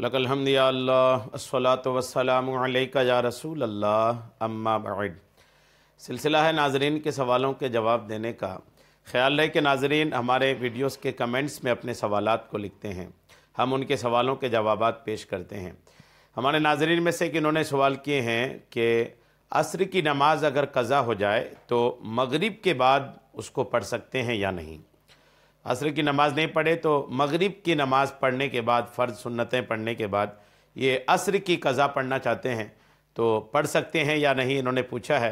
लकलहमद अस्सलात वसलाम या रसूल अल्लाह अम्मा बद सिलसिला है नाजरीन के सवालों के जवाब देने का ख्याल है कि नाजरीन हमारे वीडियोस के कमेंट्स में अपने सवाल को लिखते हैं हम उनके सवालों के जवाब पेश करते हैं हमारे नाजरीन में से कि इन्होंने सवाल किए हैं कि असर की नमाज़ अगर कज़ा हो जाए तो मगरिब के बाद उसको पढ़ सकते हैं या नहीं असर की नमाज़ नहीं पढ़े तो मगरिब की नमाज़ पढ़ने के बाद फ़र्ज सुन्नतें पढ़ने के बाद ये असर की कज़ा पढ़ना चाहते हैं तो पढ़ सकते हैं या नहीं इन्होंने पूछा है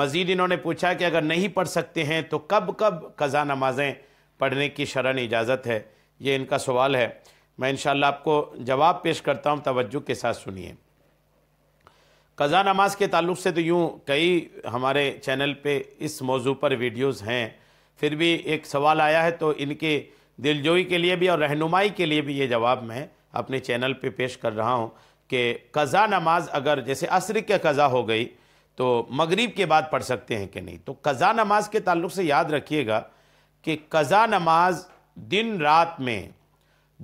मज़ीद इन्होंने पूछा कि अगर नहीं पढ़ सकते हैं तो कब कब कज़ा नमाज़ें पढ़ने की शरण इजाज़त है ये इनका सवाल है मैं इन आपको जवाब पेश करता हूँ तवज्जो के साथ सुनिए कज़ा नमाज के ताल्लुक से तो यूँ कई हमारे चैनल पे इस मौजू पर वीडियोस हैं फिर भी एक सवाल आया है तो इनके दिलजोई के लिए भी और रहनुमाई के लिए भी ये जवाब मैं अपने चैनल पे पेश कर रहा हूँ कि कज़ा नमाज अगर जैसे असर के कज़ा हो गई तो मगरिब के बाद पढ़ सकते हैं कि नहीं तो कज़ा नमाज के ताल्लुक से याद रखिएगा कि कज़ा नमाज दिन रात में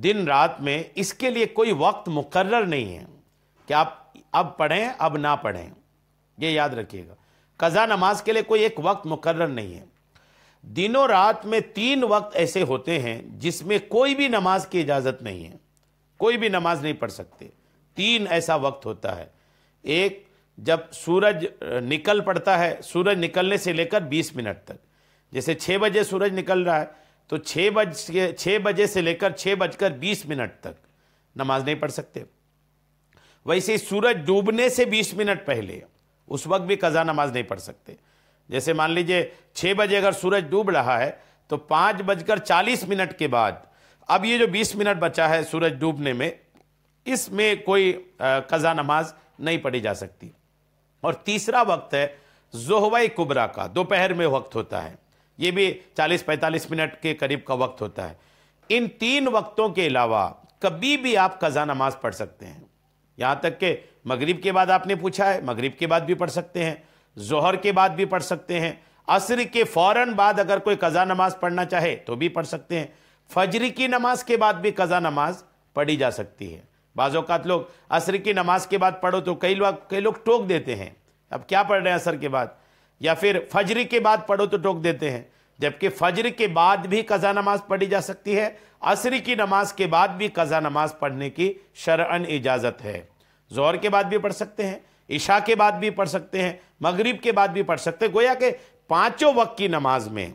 दिन रात में इसके लिए कोई वक्त मुकर नहीं है कि आप अब पढ़ें अब ना पढ़ें ये याद रखिएगा कज़ा नमाज के लिए कोई एक वक्त मुकर्र नहीं है दिनों रात में तीन वक्त ऐसे होते हैं जिसमें कोई भी नमाज की इजाज़त नहीं है कोई भी नमाज नहीं पढ़ सकते तीन ऐसा वक्त होता है एक जब सूरज निकल पड़ता है सूरज निकलने से लेकर बीस मिनट तक जैसे छः बजे सूरज निकल रहा है तो छः बज छः बजे से लेकर छः बजकर बीस मिनट तक नमाज नहीं पढ़ सकते वैसे सूरज डूबने से बीस मिनट पहले उस वक्त भी कज़ा नमाज नहीं पढ़ सकते जैसे मान लीजिए छः बजे अगर सूरज डूब रहा है तो पाँच बजकर चालीस मिनट के बाद अब ये जो बीस मिनट बचा है सूरज डूबने में इसमें कोई कज़ा नमाज नहीं पढ़ी जा सकती और तीसरा वक्त है जोहवाई कुबरा का दोपहर में वक्त होता है ये भी 40-45 मिनट के करीब का वक्त होता है इन तीन वक्तों के अलावा कभी भी आप कज़ा नमाज पढ़ सकते हैं यहाँ तक कि मगरिब के बाद आपने पूछा है मगरिब के बाद भी पढ़ सकते हैं जोहर के बाद भी पढ़ सकते हैं असर के फौरन बाद अगर कोई कज़ा नमाज पढ़ना चाहे तो भी पढ़ सकते हैं फजरी की नमाज के बाद भी कज़ा नमाज पढ़ी जा सकती है बाज़ात लोग असर की नमाज के बाद पढ़ो तो कई लोग कई लोग टोक देते हैं अब क्या पढ़ रहे हैं असर के बाद या फिर फजरी के बाद पढ़ो तो टोक देते हैं जबकि फजर के बाद भी कज़ा नमाज पढ़ी जा सकती है असर की नमाज के बाद भी कज़ा नमाज पढ़ने की शरअन इजाज़त है जोहर के बाद भी पढ़ सकते हैं ईशा के बाद भी पढ़ सकते हैं मगरिब के बाद भी पढ़ सकते हैं गोया के पाँचों वक्त की नमाज में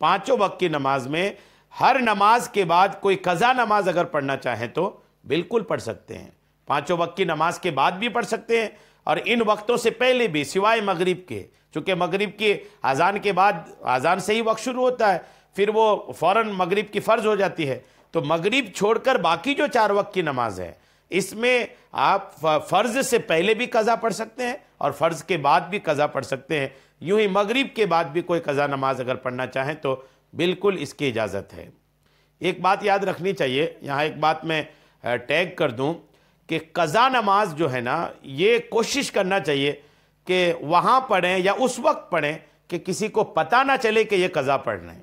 पाँचों वक्त की नमाज में हर नमाज के बाद कोई कज़ा नमाज अगर पढ़ना चाहें तो बिल्कुल पढ़ सकते हैं पाँचों वक्त की नमाज के बाद भी पढ़ सकते हैं और इन वक्तों से पहले भी सिवाय मगरिब के चूँकि मगरिब की अजान के बाद अजान से ही वक्त शुरू होता है फिर वो फ़ौर मगरिब की फ़र्ज़ हो जाती है तो मगरिब छोड़कर बाकी जो चार वक्त की नमाज है इसमें आप फ़र्ज़ से पहले भी कज़ा पढ़ सकते हैं और फ़र्ज़ के बाद भी कज़ा पढ़ सकते हैं यूं ही मगरिब के बाद भी कोई कज़ा नमाज अगर पढ़ना चाहें तो बिल्कुल इसकी इजाज़त है एक बात याद रखनी चाहिए यहाँ एक बात मैं टैग कर दूँ कि कज़ा नमाज जो है ना ये कोशिश करना चाहिए कि वहाँ पढ़ें या उस वक्त पढ़ें कि किसी को पता ना चले कि ये कज़ा पढ़ना है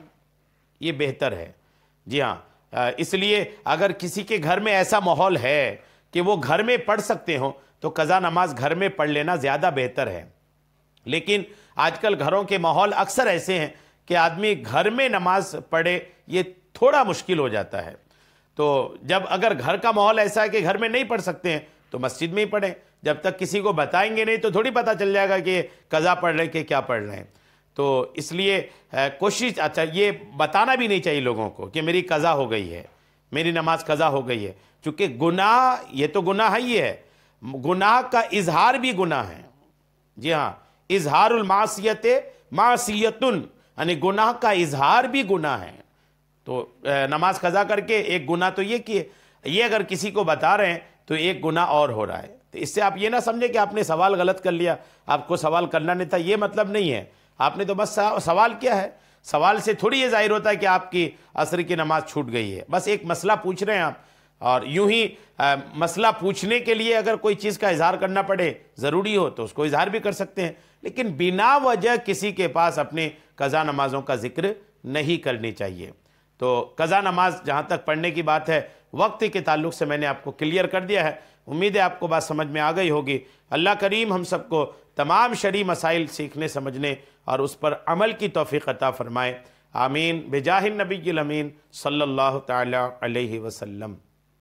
ये बेहतर है जी हाँ इसलिए अगर किसी के घर में ऐसा माहौल है कि वो घर में पढ़ सकते हो तो कज़ा नमाज घर में पढ़ लेना ज़्यादा बेहतर है लेकिन आजकल घरों के माहौल अक्सर ऐसे हैं कि आदमी घर में नमाज पढ़े ये थोड़ा मुश्किल हो जाता है तो जब अगर घर का माहौल ऐसा है कि घर में नहीं पढ़ सकते हैं तो मस्जिद में ही पढ़ें जब तक किसी को बताएंगे नहीं तो थोड़ी पता चल जाएगा कि कज़ा पढ़ रहे कि क्या पढ़ रहे हैं तो इसलिए कोशिश अच्छा ये बताना भी नहीं चाहिए लोगों को कि मेरी कज़ा हो गई है मेरी नमाज कज़ा हो गई है चूँकि गुनाह ये तो गुनाह ही है गुनाह का इजहार भी गुनाह है जी हाँ इजहारमासीत मासीतन यानी गुनाह का इजहार भी गुनाह है तो नमाज कज़ा करके एक गुनाह तो ये किए ये अगर किसी को बता रहे हैं तो एक गुनाह और हो रहा है तो इससे आप ये ना समझे कि आपने सवाल गलत कर लिया आपको सवाल करना नहीं था ये मतलब नहीं है आपने तो बस सवाल किया है सवाल से थोड़ी ये जाहिर होता है कि आपकी असर की नमाज छूट गई है बस एक मसला पूछ रहे हैं आप और यूं ही आ, मसला पूछने के लिए अगर कोई चीज़ का इजहार करना पड़े ज़रूरी हो तो उसको इजहार भी कर सकते हैं लेकिन बिना वजह किसी के पास अपने कज़ा नमाज़ों का जिक्र नहीं करनी चाहिए तो कज़ा नमाज जहाँ तक पढ़ने की बात है वक्त के ताल्लुक से मैंने आपको क्लियर कर दिया है उम्मीद है आपको बात समझ में आ गई होगी अल्लाह करीम हम सबको तमाम शरी मसाइल सीखने समझने और उस पर अमल की तोफ़ी अता फ़रमाए आमीन बेजाहिन नबी अमीन सल्ला तसल्म